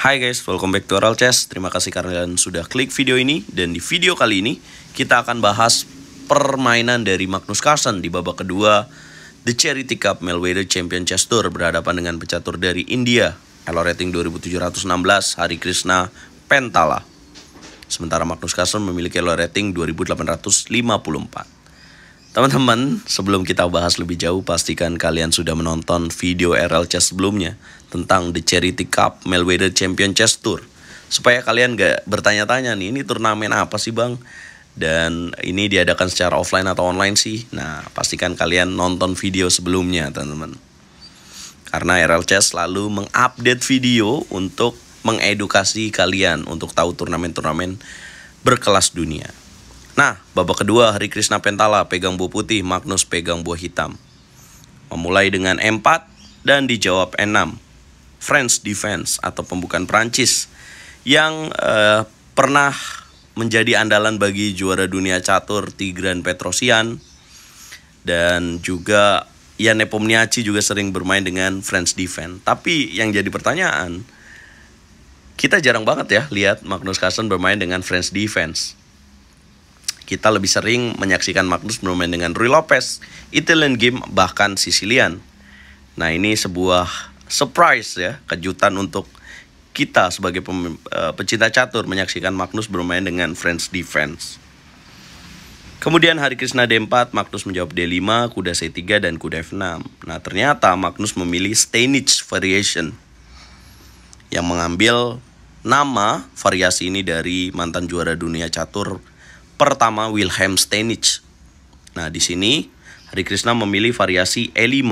Hai guys, welcome back to Oral Chess. Terima kasih kalian sudah klik video ini. Dan di video kali ini, kita akan bahas permainan dari Magnus Carlsen di babak kedua The Charity Cup Melweather Champion Chess Tour berhadapan dengan pecatur dari India, Elo Rating 2716, Hari Krishna Pentala. Sementara Magnus Carlsen memiliki Elo Rating 2854. Teman-teman, sebelum kita bahas lebih jauh, pastikan kalian sudah menonton video RL Chess sebelumnya tentang The Charity Cup Melweather Champion Chess Tour. Supaya kalian gak bertanya-tanya nih, ini turnamen apa sih bang? Dan ini diadakan secara offline atau online sih? Nah, pastikan kalian nonton video sebelumnya, teman-teman. Karena RL Chess selalu mengupdate video untuk mengedukasi kalian untuk tahu turnamen-turnamen berkelas dunia. Nah, babak kedua Hari Krishna Pentala pegang buah putih, Magnus pegang buah hitam. Memulai dengan M4 dan dijawab N6. French defense atau pembukaan Prancis yang eh, pernah menjadi andalan bagi juara dunia catur Tigran Petrosian dan juga Ian Nepomniachtchi juga sering bermain dengan French defense. Tapi yang jadi pertanyaan, kita jarang banget ya lihat Magnus Carlsen bermain dengan French defense kita lebih sering menyaksikan Magnus bermain dengan Rui Lopez, Italian Game, bahkan Sicilian. Nah ini sebuah surprise ya, kejutan untuk kita sebagai pem, uh, pecinta catur menyaksikan Magnus bermain dengan French Defense. Kemudian hari Krishna D4, Magnus menjawab D5, kuda C3, dan kuda F6. Nah ternyata Magnus memilih Steinitz Variation yang mengambil nama variasi ini dari mantan juara dunia catur Pertama Wilhelm Steinitz. Nah, di sini Hari Krishna memilih variasi E5.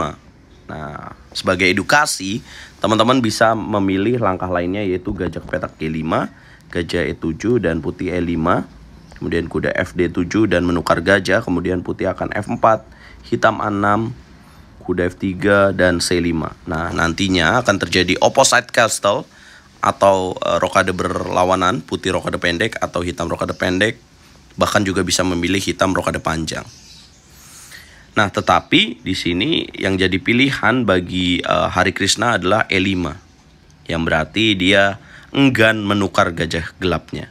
Nah, sebagai edukasi, teman-teman bisa memilih langkah lainnya yaitu gajah petak E5, gajah E7 dan putih E5, kemudian kuda FD7 dan menukar gajah, kemudian putih akan F4, hitam A6, kuda F3 dan C5. Nah, nantinya akan terjadi opposite castle atau eh, rokade berlawanan, putih rokade pendek atau hitam rokade pendek, bahkan juga bisa memilih hitam rokade panjang. Nah, tetapi di sini yang jadi pilihan bagi uh, Hari Krishna adalah E5, yang berarti dia enggan menukar gajah gelapnya.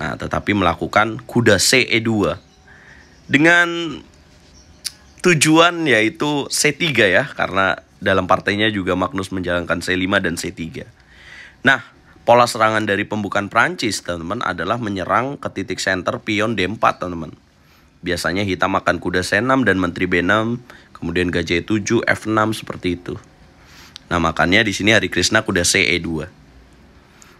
Nah, tetapi melakukan kuda C E 2 dengan tujuan yaitu C3 ya, karena dalam partainya juga Magnus menjalankan C5 dan C3. Nah, Pola serangan dari pembukaan Prancis, teman-teman, adalah menyerang ke titik center pion D4, teman-teman. Biasanya hitam akan kuda C6 dan menteri B6, kemudian gajah E7, F6 seperti itu. Nah, makanya di sini Hari Krishna kuda C E2.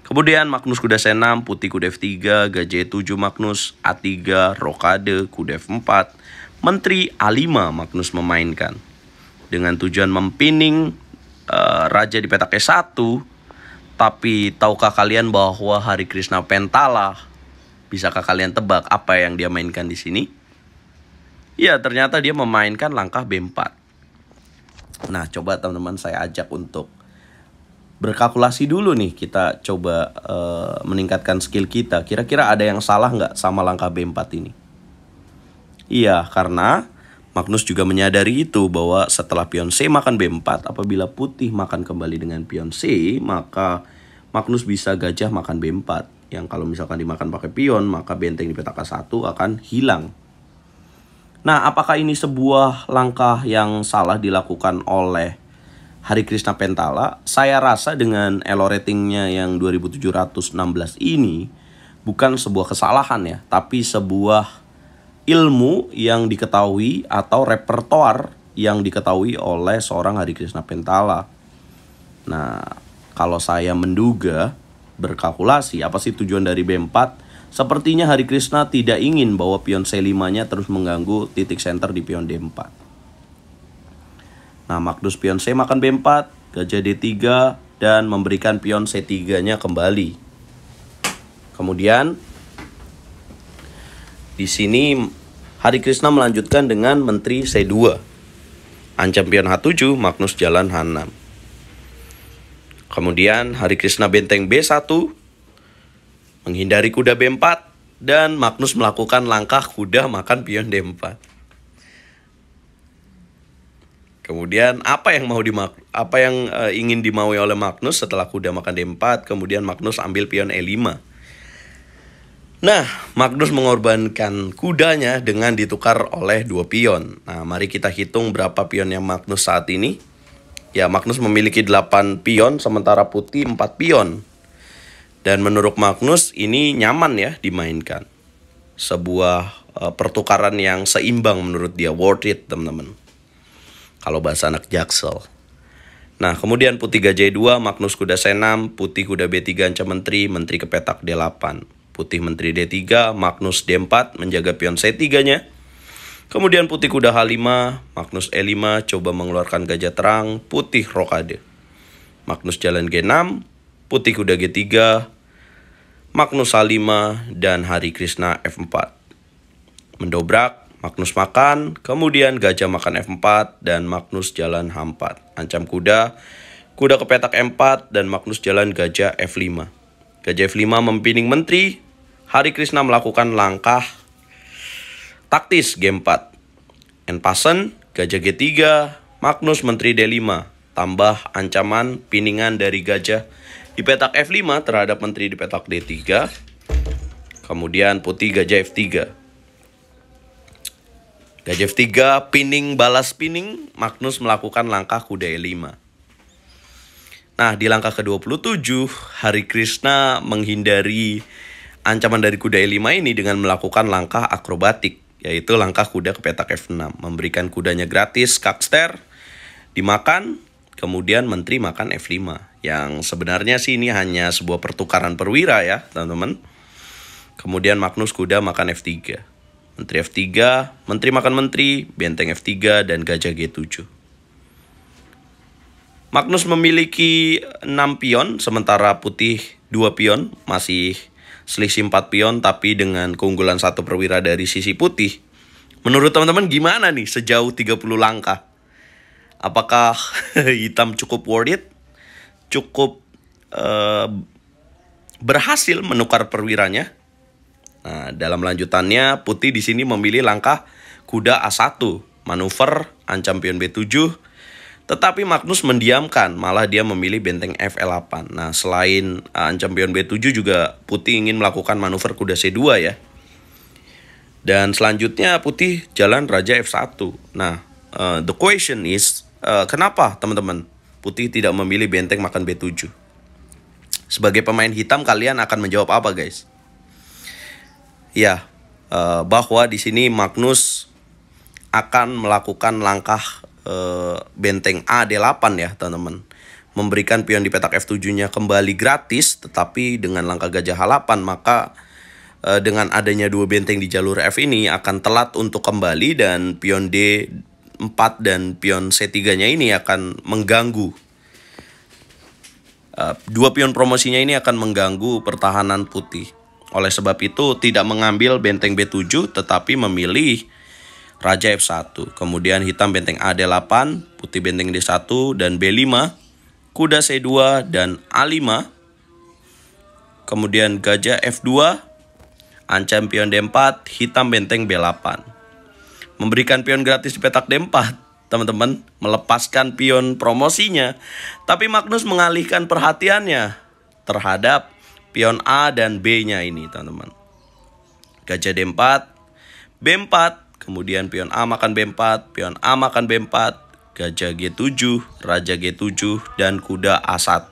Kemudian Magnus kuda C6, putih kuda F3, gajah E7 Magnus, A3, rokade, kuda F4, menteri A5 Magnus memainkan. Dengan tujuan mempining uh, raja di petak E1 tapi tahukah kalian bahwa Hari Krishna Pentala bisakah kalian tebak apa yang dia mainkan di sini? Ya, ternyata dia memainkan langkah B4. Nah, coba teman-teman saya ajak untuk berkalkulasi dulu nih kita coba uh, meningkatkan skill kita kira-kira ada yang salah nggak sama langkah B4 ini iya karena Magnus juga menyadari itu bahwa setelah pion C makan B4, apabila putih makan kembali dengan pion C, maka Magnus bisa gajah makan B4. Yang kalau misalkan dimakan pakai pion, maka benteng di petak A1 akan hilang. Nah, apakah ini sebuah langkah yang salah dilakukan oleh Hari Krishna Pentala? Saya rasa dengan elo ratingnya yang 2716 ini bukan sebuah kesalahan ya, tapi sebuah ilmu yang diketahui atau repertoar yang diketahui oleh seorang Hari Krishna Pentala. Nah, kalau saya menduga berkalkulasi apa sih tujuan dari B4 Sepertinya Hari Krishna tidak ingin bahwa pion C5-nya terus mengganggu titik center di pion D4. Nah, Magnus pion C makan B4, gajah D3, dan memberikan pion C3-nya kembali. Kemudian, di sini Hari Krishna melanjutkan dengan Menteri C2. Ancampion H7 Magnus Jalan H6. Kemudian Hari Krishna Benteng B1 menghindari kuda B4 dan Magnus melakukan langkah kuda makan pion D4. Kemudian apa yang mau di apa yang uh, ingin dimaui oleh Magnus setelah kuda makan D4, kemudian Magnus ambil pion E5. Nah, Magnus mengorbankan kudanya dengan ditukar oleh dua pion. Nah, mari kita hitung berapa pion yang Magnus saat ini. Ya, Magnus memiliki 8 pion, sementara putih 4 pion. Dan menurut Magnus, ini nyaman ya dimainkan. Sebuah uh, pertukaran yang seimbang menurut dia, worth it teman-teman. Kalau bahasa anak jaksel. Nah, kemudian putih gajah 2, Magnus kuda senam, putih kuda B3 ancaman menteri, menteri ke petak D8. Putih Menteri D3, Magnus D4 menjaga pion C3-nya. Kemudian putih kuda H5, Magnus E5 coba mengeluarkan gajah terang, putih rokade. Magnus jalan G6, putih kuda G3, Magnus H5, dan Hari Krishna F4. Mendobrak, Magnus makan, kemudian gajah makan F4, dan Magnus jalan H4. Ancam kuda, kuda ke petak M4, dan Magnus jalan gajah F5. Gajah F5 mempining menteri, Hari Krishna melakukan langkah taktis G4. pasen, Gajah G3, Magnus Menteri D5, tambah ancaman piningan dari Gajah di petak F5 terhadap Menteri di petak D3, kemudian Putih Gajah F3. Gajah F3 pining balas pining, Magnus melakukan langkah kuda E5. Nah, di langkah ke-27, Hari Krishna menghindari ancaman dari kuda E5 ini dengan melakukan langkah akrobatik, yaitu langkah kuda ke petak F6, memberikan kudanya gratis, kakster, dimakan, kemudian menteri makan F5. Yang sebenarnya sih ini hanya sebuah pertukaran perwira ya, teman-teman. Kemudian Magnus kuda makan F3. Menteri F3, menteri makan menteri, benteng F3, dan gajah G7. Magnus memiliki 6 pion, sementara putih 2 pion, masih selisih 4 pion tapi dengan keunggulan satu perwira dari sisi putih. Menurut teman-teman gimana nih sejauh 30 langkah? Apakah hitam cukup worth it? Cukup uh, berhasil menukar perwiranya? Nah, dalam lanjutannya putih di sini memilih langkah kuda A1, manuver, ancam pion B7, tetapi Magnus mendiamkan, malah dia memilih benteng F8. Nah, selain ancam uh, pion B7 juga Putih ingin melakukan manuver kuda C2 ya. Dan selanjutnya Putih jalan Raja F1. Nah, uh, the question is, uh, kenapa teman-teman Putih tidak memilih benteng makan B7? Sebagai pemain hitam kalian akan menjawab apa guys? Ya, uh, bahwa di sini Magnus akan melakukan langkah Eh, benteng AD8 ya teman-teman memberikan pion di petak F7-nya kembali gratis, tetapi dengan langkah gajah H8 maka e, dengan adanya dua benteng di jalur F ini akan telat untuk kembali dan pion D4 dan pion C3-nya ini akan mengganggu. E, dua pion promosinya ini akan mengganggu pertahanan putih. Oleh sebab itu tidak mengambil benteng B7 tetapi memilih Raja F1, kemudian hitam benteng AD8, putih benteng D1 dan B5, kuda C2 dan A5, kemudian gajah F2, ancam pion D4, hitam benteng B8. Memberikan pion gratis di petak D4, teman-teman, melepaskan pion promosinya, tapi Magnus mengalihkan perhatiannya terhadap pion A dan B-nya ini, teman-teman. Gajah D4, B4, kemudian pion A makan B4, pion A makan B4, gajah G7, raja G7, dan kuda A1.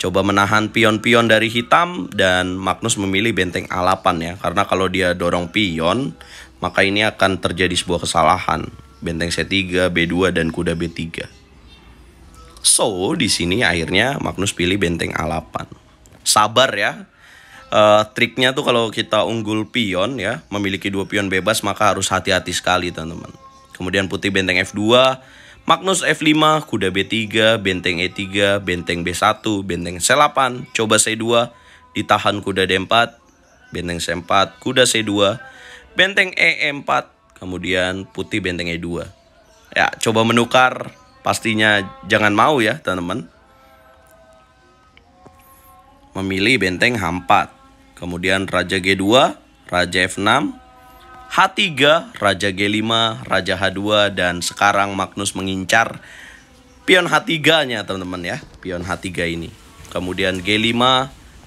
Coba menahan pion-pion dari hitam dan Magnus memilih benteng A8 ya. Karena kalau dia dorong pion, maka ini akan terjadi sebuah kesalahan. Benteng C3, B2, dan kuda B3. So, di sini akhirnya Magnus pilih benteng A8. Sabar ya, uh, triknya tuh kalau kita unggul pion ya, memiliki dua pion bebas maka harus hati-hati sekali teman-teman. Kemudian putih benteng F2, Magnus F5, kuda B3, benteng E3, benteng B1, benteng C8, coba C2, ditahan kuda D4, benteng C4, kuda C2, benteng E4, kemudian putih benteng E2. Ya, coba menukar, pastinya jangan mau ya teman-teman memilih benteng H4 kemudian raja G2, raja F6, H3, raja G5, raja H2 dan sekarang Magnus mengincar pion H3-nya teman-teman ya, pion H3 ini. Kemudian G5,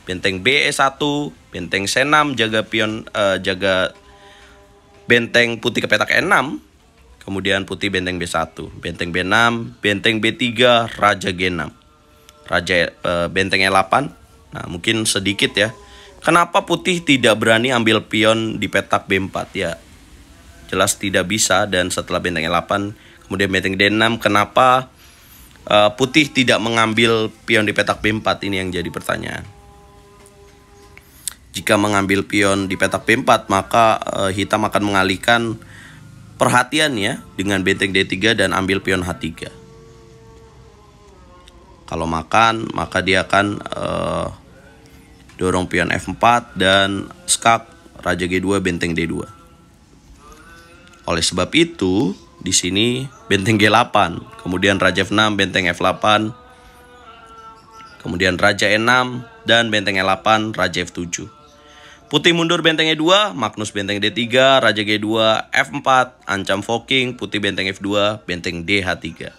benteng BE1, benteng C6 jaga pion uh, jaga benteng putih ke petak E6 kemudian putih benteng B1, benteng B6, benteng B3, raja G6, raja eh, e, benteng E8. Nah, mungkin sedikit ya Kenapa putih tidak berani ambil pion di petak B4? Ya, jelas tidak bisa. Dan setelah benteng E8, kemudian benteng D6, kenapa uh, putih tidak mengambil pion di petak B4? Ini yang jadi pertanyaan. Jika mengambil pion di petak B4, maka uh, hitam akan mengalihkan perhatian ya dengan benteng D3 dan ambil pion H3. Kalau makan, maka dia akan... Uh, dorong pion F4, dan skak Raja G2, benteng D2. Oleh sebab itu, di sini benteng G8, kemudian Raja F6, benteng F8, kemudian Raja E6, dan benteng E8, Raja F7. Putih mundur benteng E2, Magnus benteng D3, Raja G2, F4, ancam Foking, putih benteng F2, benteng DH3.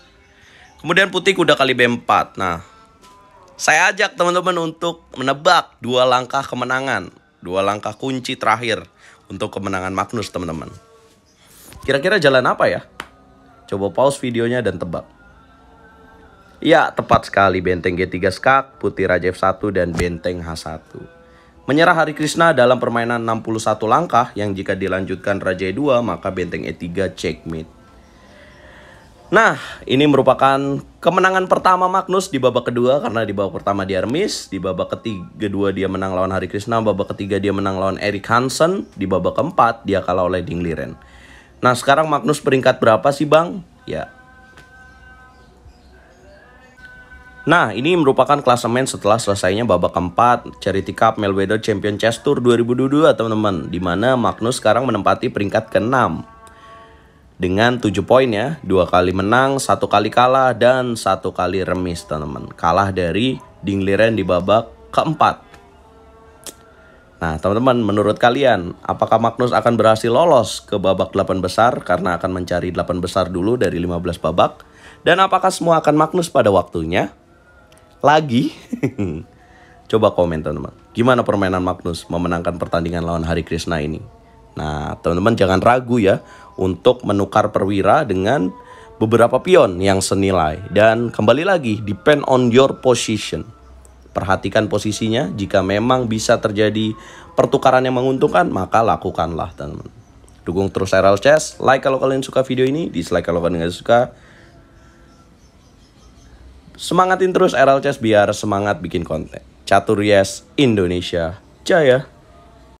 Kemudian putih kuda kali B4. Nah, saya ajak teman-teman untuk menebak dua langkah kemenangan, dua langkah kunci terakhir untuk kemenangan Magnus, teman-teman. Kira-kira jalan apa ya? Coba pause videonya dan tebak. Ya, tepat sekali benteng G3 Skak, Putih Raja F1 dan benteng H1. Menyerah Hari Krishna dalam permainan 61 langkah yang jika dilanjutkan Raja E2 maka benteng E3 checkmate. Nah, ini merupakan kemenangan pertama Magnus di babak kedua karena di babak pertama dia remis, di babak ketiga dua dia menang lawan Hari Krishna, babak ketiga dia menang lawan Eric Hansen, di babak keempat dia kalah oleh Ding Liren. Nah, sekarang Magnus peringkat berapa sih, Bang? Ya. Nah, ini merupakan klasemen setelah selesainya babak keempat Charity Cup Melweather Champion Chess Tour 2022, teman-teman. Di mana Magnus sekarang menempati peringkat ke-6 dengan 7 poin ya. Dua kali menang, satu kali kalah, dan satu kali remis teman-teman. Kalah dari Dingliren di babak keempat. Nah teman-teman menurut kalian apakah Magnus akan berhasil lolos ke babak 8 besar karena akan mencari 8 besar dulu dari 15 babak? Dan apakah semua akan Magnus pada waktunya? Lagi? Coba komen teman-teman. Gimana permainan Magnus memenangkan pertandingan lawan Hari Krishna ini? Nah, teman-teman jangan ragu ya untuk menukar perwira dengan beberapa pion yang senilai dan kembali lagi depend on your position. Perhatikan posisinya, jika memang bisa terjadi pertukaran yang menguntungkan, maka lakukanlah teman-teman. Dukung terus RL Chess, like kalau kalian suka video ini, dislike kalau kalian nggak suka. Semangatin terus RL Chess biar semangat bikin konten. Catur Yes Indonesia Jaya.